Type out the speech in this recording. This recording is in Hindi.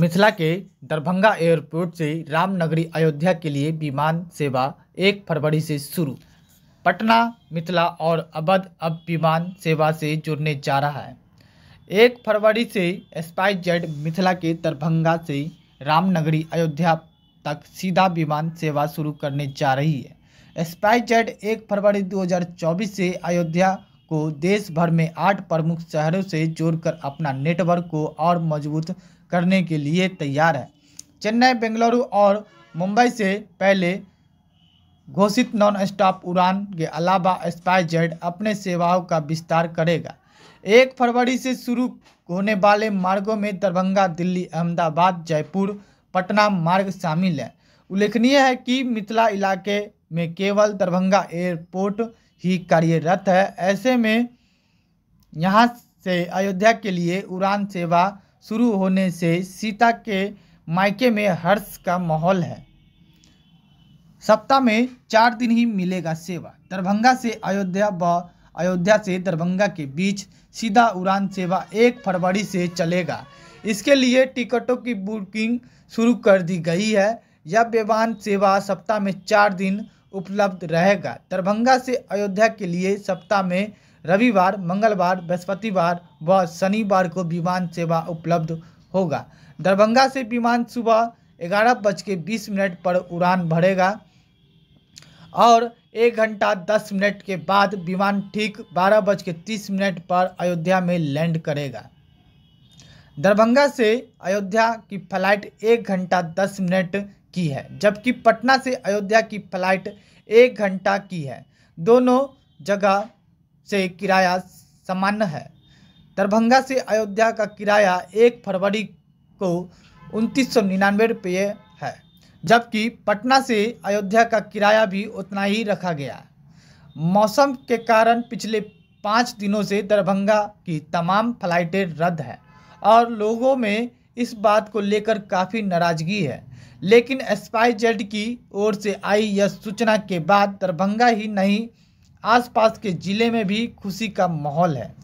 मिथिला के दरभंगा एयरपोर्ट से रामनगरी अयोध्या के लिए विमान सेवा एक फरवरी से शुरू पटना मिथिला और अवध अब विमान सेवा से जुड़ने जा रहा है एक फरवरी से स्पाइस जेट मिथिला के दरभंगा से रामनगरी अयोध्या तक सीधा विमान सेवा शुरू करने जा रही है स्पाइस जेट एक फरवरी 2024 से अयोध्या को देश भर में आठ प्रमुख शहरों से जोड़कर अपना नेटवर्क को और मजबूत करने के लिए तैयार है चेन्नई बेंगलुरु और मुंबई से पहले घोषित नॉन स्टॉप उड़ान के अलावा स्पाइस जेट अपने सेवाओं का विस्तार करेगा एक फरवरी से शुरू होने वाले मार्गों में दरभंगा दिल्ली अहमदाबाद जयपुर पटना मार्ग शामिल है उल्लेखनीय है कि मिथिला इलाके में केवल दरभंगा एयरपोर्ट ही कार्यरत है ऐसे में यहाँ से अयोध्या के लिए उड़ान सेवा शुरू होने से सीता के मायके में हर्ष का माहौल है सप्ताह में चार दिन ही मिलेगा सेवा दरभंगा से अयोध्या व अयोध्या से दरभंगा के बीच सीधा उड़ान सेवा एक फरवरी से चलेगा इसके लिए टिकटों की बुकिंग शुरू कर दी गई है यह विमान सेवा सप्ताह में चार दिन उपलब्ध रहेगा दरभंगा से अयोध्या के लिए सप्ताह में रविवार मंगलवार बृहस्पतिवार व शनिवार को विमान सेवा उपलब्ध होगा दरभंगा से विमान सुबह ग्यारह बज के बीस मिनट पर उड़ान भरेगा और एक घंटा दस मिनट के बाद विमान ठीक बारह बज के तीस मिनट पर अयोध्या में लैंड करेगा दरभंगा से अयोध्या की फ्लाइट एक घंटा दस मिनट की है जबकि पटना से अयोध्या की फ्लाइट एक घंटा की है दोनों जगह से किराया सामान्य है दरभंगा से अयोध्या का किराया एक फरवरी को उनतीस सौ निन्यानवे रुपये है जबकि पटना से अयोध्या का किराया भी उतना ही रखा गया मौसम के कारण पिछले पाँच दिनों से दरभंगा की तमाम फ्लाइटें रद्द हैं और लोगों में इस बात को लेकर काफ़ी नाराज़गी है लेकिन स्पाइस जेट की ओर से आई यह सूचना के बाद दरभंगा ही नहीं आसपास के ज़िले में भी खुशी का माहौल है